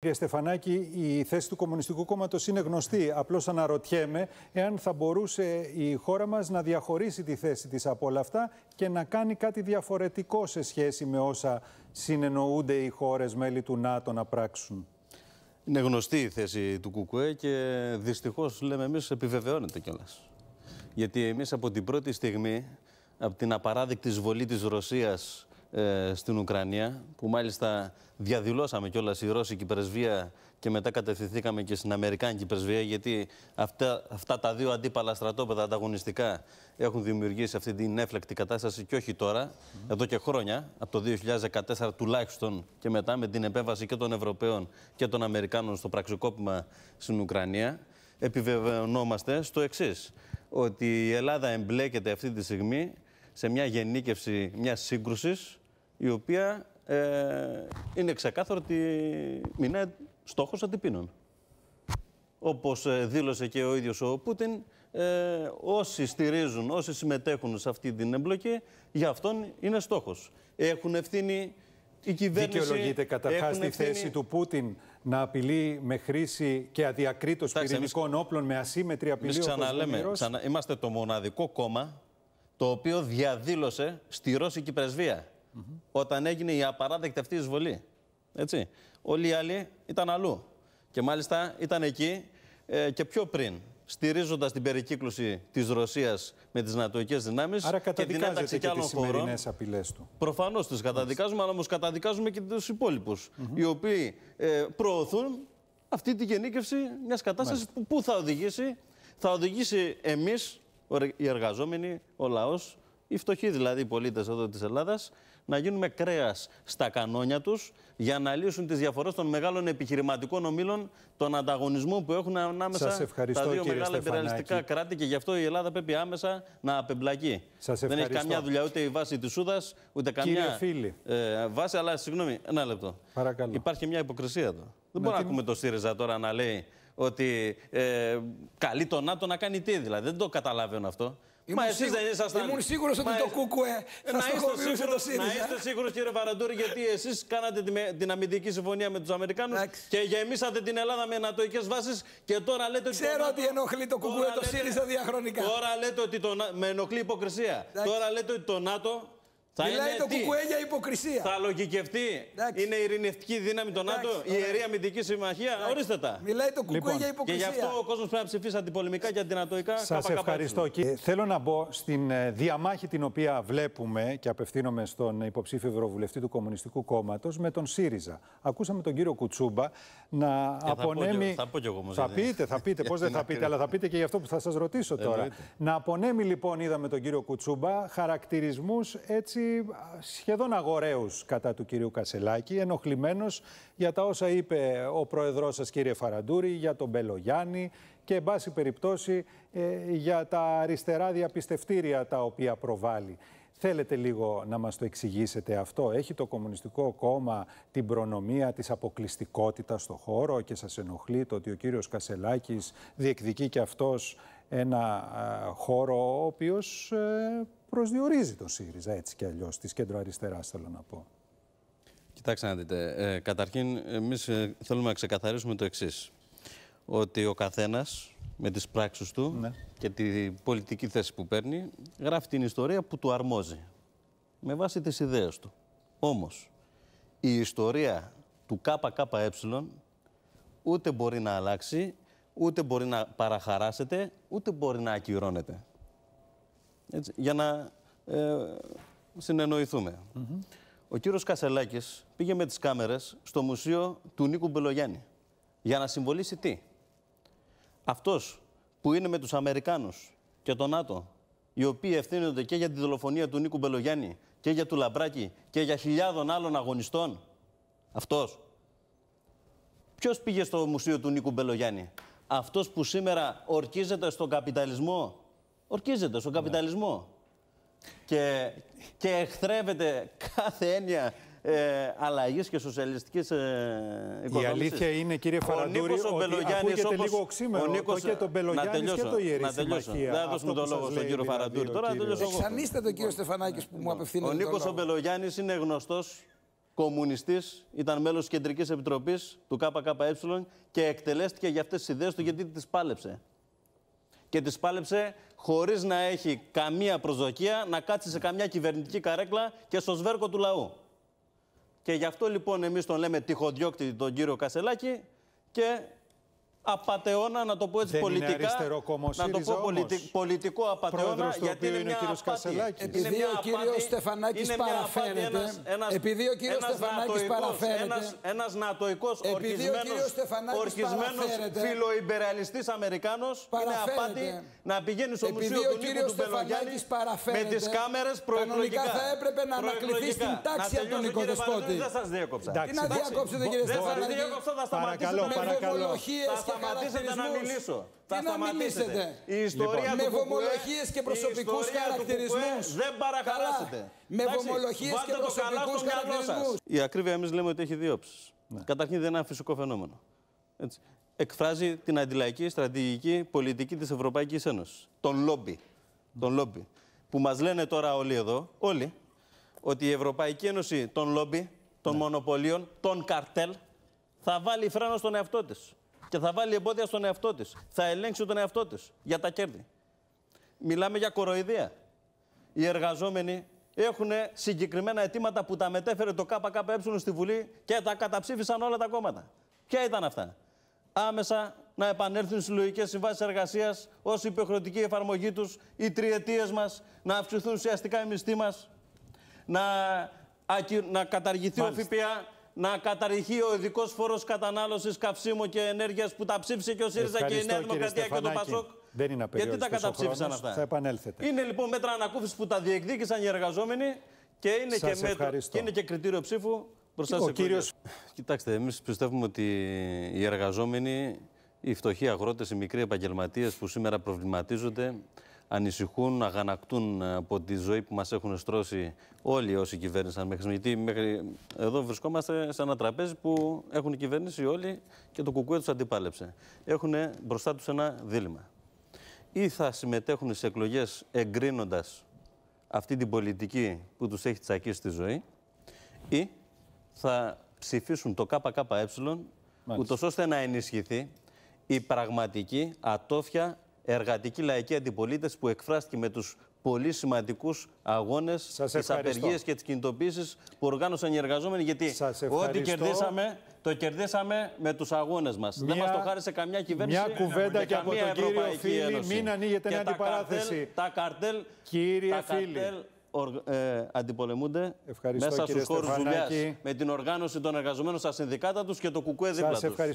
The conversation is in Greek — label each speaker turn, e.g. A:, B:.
A: Κύριε Στεφανάκη, η θέση του Κομμουνιστικού Κόμματος είναι γνωστή. Απλώς αναρωτιέμαι εάν θα μπορούσε η χώρα μας να διαχωρίσει τη θέση της από όλα αυτά και να κάνει κάτι διαφορετικό σε σχέση με όσα συνεννοούνται οι χώρες μέλη του ΝΑΤΟ να πράξουν.
B: Είναι γνωστή η θέση του ΚΚΕ και δυστυχώς λέμε εμείς επιβεβαιώνεται κιόλας. Γιατί εμείς από την πρώτη στιγμή, από την απαράδεκτη εισβολή της Ρωσίας ε, στην Ουκρανία, που μάλιστα διαδηλώσαμε κιόλας η Ρώσικη πρεσβεία και μετά κατευθυνθήκαμε και στην Αμερικάνικη πρεσβεία, γιατί αυτά, αυτά τα δύο αντίπαλα στρατόπεδα ανταγωνιστικά έχουν δημιουργήσει αυτή την έφλεκτη κατάσταση και όχι τώρα, εδώ και χρόνια, από το 2014 τουλάχιστον και μετά, με την επέμβαση και των Ευρωπαίων και των Αμερικάνων στο πραξικόπημα στην Ουκρανία. Επιβεβαιωνόμαστε στο εξής, ότι η Ελλάδα εμπλέκεται αυτή τη στιγμή σε μια γενίκευση μια σύγκρουσης η οποία ε, είναι ξεκάθαρο ότι μηνάει στόχος αντιπίνων. Όπως ε, δήλωσε και ο ίδιος ο Πούτιν, ε, όσοι στηρίζουν, όσοι συμμετέχουν σε αυτή την εμπλοκή, για αυτόν είναι στόχος.
A: Έχουν ευθύνη η κυβέρνηση... Δικαιολογείται καταρχάς τη θέση του Πούτιν να απειλεί με χρήση και αδιακρίτως πυρηνικών όπλων, με ασύμετρη απειλή εμείς ξαναλέμε,
B: Είμαστε το μοναδικό κόμμα το οποίο διαδήλωσε στη Ρώσικη πρεσβεία. Mm-hmm. όταν έγινε η απαράδεκτη αυτή εισβολή. Έτσι. Όλοι οι άλλοι ήταν αλλού. Και μάλιστα ήταν εκεί ε, και πιο πριν, στηρίζοντας την περικύκλωση της Ρωσίας με τις νατοικέ δυνάμεις. καταδικάζεται και, την και τις σημερινές
A: απειλές του.
B: Προφανώς τις καταδικάζουμε, αλλά όμως καταδικάζουμε και τους υπόλοιπους, mm-hmm. οι οποίοι ε, προωθούν αυτή τη γενίκευση μιας κατάστασης που, που θα οδηγήσει. Θα οδηγήσει εμείς, οι εργαζόμενοι, ο λαός, οι φτωχοί δηλαδή οι πολίτες εδώ της Ελλάδας, να γίνουμε κρέας στα κανόνια τους για να λύσουν τις διαφορές των μεγάλων επιχειρηματικών ομήλων, των ανταγωνισμό που έχουν ανάμεσα στα τα δύο μεγάλα υπεραλιστικά κράτη και γι' αυτό η Ελλάδα πρέπει άμεσα να απεμπλακεί. Δεν έχει καμιά δουλειά ούτε η βάση της Σούδας, ούτε καμιά Ε, βάση. Αλλά συγγνώμη, ένα λεπτό. Παρακαλώ. Υπάρχει μια υποκρισία εδώ. Δεν μπορούμε να ακούμε το ΣΥΡΙΖΑ τώρα να λέει ότι ε, καλεί τον ΝΑΤΟ να κάνει τι δηλαδή. Δεν το καταλαβαίνω αυτό. Μα εσεί δεν ήσασταν. Ήμουν σίγουρος ότι το κούκουε. το Να είστε σίγουροι, κύριε Παραντούρη, γιατί εσείς κάνατε την, την αμυντική συμφωνία με τους Αμερικάνους και γεμίσατε την Ελλάδα με ενατοϊκέ βάσεις και τώρα λέτε ότι. Ξέρω ότι ενοχλεί το κούκουε το ΣΥΡΙΖΑ διαχρονικά. Τώρα λέτε ότι με ενοχλεί υποκρισία. Τώρα λέτε ότι το ΝΑΤΟ θα Μιλάει το κουκουέ για υποκρισία. Θα λογικευτεί. Εντάξει. Είναι η ειρηνευτική δύναμη των ΝΑΤΟ, η ιερή αμυντική συμμαχία. Εντάξει. Ορίστε τα. Μιλάει το κουκουέ λοιπόν. για υποκρισία. Και γι' αυτό ο κόσμος πρέπει να ψηφίσει αντιπολεμικά και αντινατοϊκά. Σας ευχαριστώ. Και
A: ε, θέλω να μπω στην ε, διαμάχη την οποία βλέπουμε και απευθύνομαι στον υποψήφιο Ευρωβουλευτή του Κομμουνιστικού Κόμματος με τον ΣΥΡΙΖΑ. Ακούσαμε τον κύριο Κουτσούμπα να ε, απονέμει. Θα, εγώ, θα πείτε, θα πείτε. Πώς δεν θα πείτε, αλλά θα πείτε και γι' αυτό που θα σας ρωτήσω ε, τώρα. Να απονέμει λοιπόν, είδαμε τον κύριο Κουτσούμπα χαρακτηρισμούς έτσι σχεδόν αγοραίους κατά του κυρίου Κασελάκη, ενοχλημένος για τα όσα είπε ο πρόεδρός σας κύριε Φαραντούρη, για τον Μπελογιάννη και εν πάση περιπτώσει ε, για τα αριστερά διαπιστευτήρια τα οποία προβάλλει. Θέλετε λίγο να μας το εξηγήσετε αυτό. Έχει το Κομμουνιστικό Κόμμα την προνομία της αποκλειστικότητας στο χώρο και σας ενοχλεί το ότι ο κύριος Κασελάκης διεκδικεί και αυτός ένα χώρο ο οποίος ε, προσδιορίζει τον ΣΥΡΙΖΑ έτσι κι αλλιώς της κεντροαριστερά, θέλω να πω.
B: Κοιτάξτε να δείτε. Ε, καταρχήν, εμείς ε, θέλουμε να ξεκαθαρίσουμε το εξής. Ότι ο καθένας με τις πράξεις του ναι. και τη πολιτική θέση που παίρνει γράφει την ιστορία που του αρμόζει. Με βάση τις ιδέες του. Όμως, η ιστορία του ΚΚΕ ούτε μπορεί να αλλάξει, ούτε μπορεί να παραχαράσετε, ούτε μπορεί να ακυρώνεται για να ε, συνεννοηθούμε. Ο κύριος Κασελάκης πήγε με τις κάμερες στο μουσείο του Νίκου Μπελογιάννη για να συμβολήσει τι. Αυτός που είναι με τους Αμερικάνους και τον ΝΑΤΟ, οι οποίοι ευθύνονται και για τη δολοφονία του Νίκου Μπελογιάννη και για του Λαμπράκη και για χιλιάδων άλλων αγωνιστών. Αυτός. Ποιος πήγε στο μουσείο του Νίκου Μπελογιάννη. Αυτός που σήμερα ορκίζεται στον καπιταλισμό ορκίζεται στον ναι. καπιταλισμό. Και, και εχθρεύεται κάθε έννοια ε, αλλαγής και σοσιαλιστικής ε, Η αλήθεια είναι, κύριε Φαραντούρη, ο ότι ακούγεται όπως... λίγο οξύμενο ο Νίκος... το και τον ε, Μπελογιάννης και το Ιερή να τελειώσω. Συμμαχία. Δεν θα τον λόγο στον κύριο δηλαδή Φαραντούρη. Τώρα τελειώσω εγώ.
A: τον κύριο Στεφανάκη που μου απευθύνεται. Ο Νίκος ο
B: Μπελογιάννης είναι γνωστός κομμουνιστής, ήταν μέλος της Κεντρικής Επιτροπής του ΚΚΕ και εκτελέστηκε για αυτές τις ιδέες του γιατί τις πάλεψε και τις πάλεψε χωρίς να έχει καμία προσδοκία να κάτσει σε καμιά κυβερνητική καρέκλα και στο σβέρκο του λαού. Και γι' αυτό λοιπόν εμείς τον λέμε τυχοδιώκτη τον κύριο Κασελάκη και απαταιώνα, να το πω έτσι δεν πολιτικά. Είναι αριστερό κόμμα, να το πω πολιτι... πολιτικό απαταιώνα. Γιατί είναι, είναι ο Κασελάκη. Επειδή ο κύριος Στεφανάκη παραφέρεται. Επειδή ο κύριος Στεφανάκη παραφέρεται. Ένα νατοικό ορκισμένο φιλοϊμπεραλιστής Αμερικάνος είναι απάτη να πηγαίνει στο Μουσείο του Νίκου του με τις κάμερες προεκλογικά. Κανονικά θα έπρεπε να ανακληθεί στην τάξη από τον Οικοδεσπότη. Δεν σας διέκοψα. Τι να διάκοψετε κύριε Στεφανάκη. Δεν σας διέκοψα, θα σταματήσω. Παρακαλώ, παρακαλώ σταματήσετε να μιλήσω. Τι θα μιλήσετε. Η ιστορία λοιπόν, με βομολογίες και προσωπικού χαρακτηρισμούς. Δεν παρακαλάσετε. Με βομολογίε και προσωπικού χαρακτηρισμούς. Η ακρίβεια, εμείς λέμε ότι έχει δύο όψεις. Ναι. Καταρχήν, δεν είναι ένα φυσικό φαινόμενο. Έτσι. Εκφράζει την αντιλαϊκή στρατηγική πολιτική της Ευρωπαϊκής Ένωσης. Τον λόμπι. Τον λόμπι. Που μας λένε τώρα όλοι εδώ, όλοι, ότι η Ευρωπαϊκή Ένωση των λόμπι, των ναι. μονοπωλίων, των καρτέλ, θα βάλει φρένο στον εαυτό της και θα βάλει εμπόδια στον εαυτό της. Θα ελέγξει τον εαυτό της για τα κέρδη. Μιλάμε για κοροϊδία. Οι εργαζόμενοι έχουν συγκεκριμένα αιτήματα που τα μετέφερε το ΚΚΕ στη Βουλή και τα καταψήφισαν όλα τα κόμματα. Ποια ήταν αυτά. Άμεσα να επανέλθουν στις λογικέ συμβάσεις εργασίας ως υπεχρεωτική εφαρμογή τους, οι τριετίες μας, να αυξηθούν ουσιαστικά οι μισθοί μας, να, να καταργηθεί ο ΦΠΑ να καταργηθεί ο ειδικός φόρος κατανάλωσης καυσίμου και ενέργειας που τα ψήφισε και ο ΣΥΡΙΖΑ και η Νέα Δημοκρατία και το ΠΑΣΟΚ. Δεν είναι Γιατί τα καταψήφισαν αυτά. Θα επανέλθετε. Είναι λοιπόν μέτρα ανακούφισης που τα διεκδίκησαν οι εργαζόμενοι και είναι, και, μέτρο, και, είναι και κριτήριο ψήφου μπροστά σε κύριος... Κοιτάξτε, εμείς πιστεύουμε ότι οι εργαζόμενοι, οι φτωχοί αγρότες, οι μικροί επαγγελματίες που σήμερα προβληματίζονται ανησυχούν, αγανακτούν ε, από τη ζωή που μας έχουν στρώσει όλοι όσοι κυβέρνησαν μέχρι στιγμή. Μέχρι εδώ βρισκόμαστε σε ένα τραπέζι που έχουν κυβέρνηση όλοι και το κουκουέ τους αντιπάλεψε. Έχουν μπροστά τους ένα δίλημα. Ή θα συμμετέχουν σε εκλογές εγκρίνοντας αυτή την πολιτική που τους έχει τσακίσει τη ζωή ή θα ψηφίσουν το ΚΚΕ ούτως ώστε να ενισχυθεί η πραγματική ατόφια εργατική λαϊκή αντιπολίτευση που εκφράστηκε με τους πολύ σημαντικούς αγώνες, τι απεργίε και τι κινητοποίησει που οργάνωσαν οι εργαζόμενοι. Γιατί ό,τι κερδίσαμε, το κερδίσαμε με τους αγώνες μας. Δεν μας το χάρισε καμιά κυβέρνηση. Μια κουβέντα και, από τον κύριο Φίλη, μην ανοίγεται μια αντιπαράθεση. Τα καρτέλ, κύριε τα καρτέλ, ε, αντιπολεμούνται
A: Ευχαριστώ, μέσα στους χώρους δουλειάς
B: με την οργάνωση των εργαζομένων στα συνδικάτα τους και το κουκουέ δίπλα